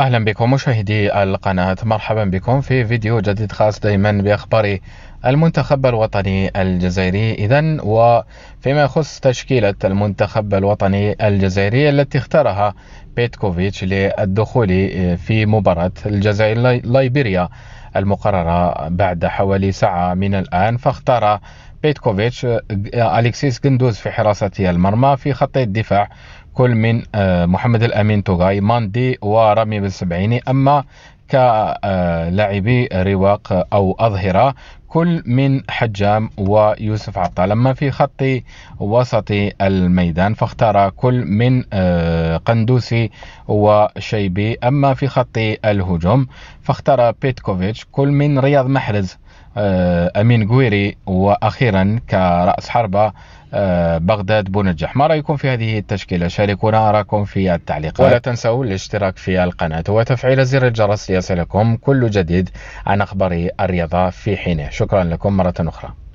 أهلا بكم مشاهدي القناة مرحبا بكم في فيديو جديد خاص دائما بأخبار المنتخب الوطني الجزائري إذا وفيما يخص تشكيلة المنتخب الوطني الجزائري التي اختارها بيتكوفيتش للدخول في مباراة الجزائر ليبيريا المقررة بعد حوالي ساعة من الآن فاختار بيتكوفيتش أليكسيس جندوز في حراسة المرمى في خط الدفاع كل من آه، محمد الامين توغاي ماندي ورامي بالسبعيني اما كلاعبي رواق او اظهره كل من حجام ويوسف عطال اما في خط وسط الميدان فاختار كل من آه، قندوسي وشيبي اما في خط الهجوم فاختار بيتكوفيتش كل من رياض محرز آه، امين غويري واخيرا كراس حربه آه، بغداد بونجح ما رأيكم في هذه التشكيلة شاركونا أراكم في التعليقات ولا طيب. تنسوا الاشتراك في القناة وتفعيل زر الجرس ليصلكم كل جديد عن أخبار الرياضة في حينه شكرا لكم مرة أخرى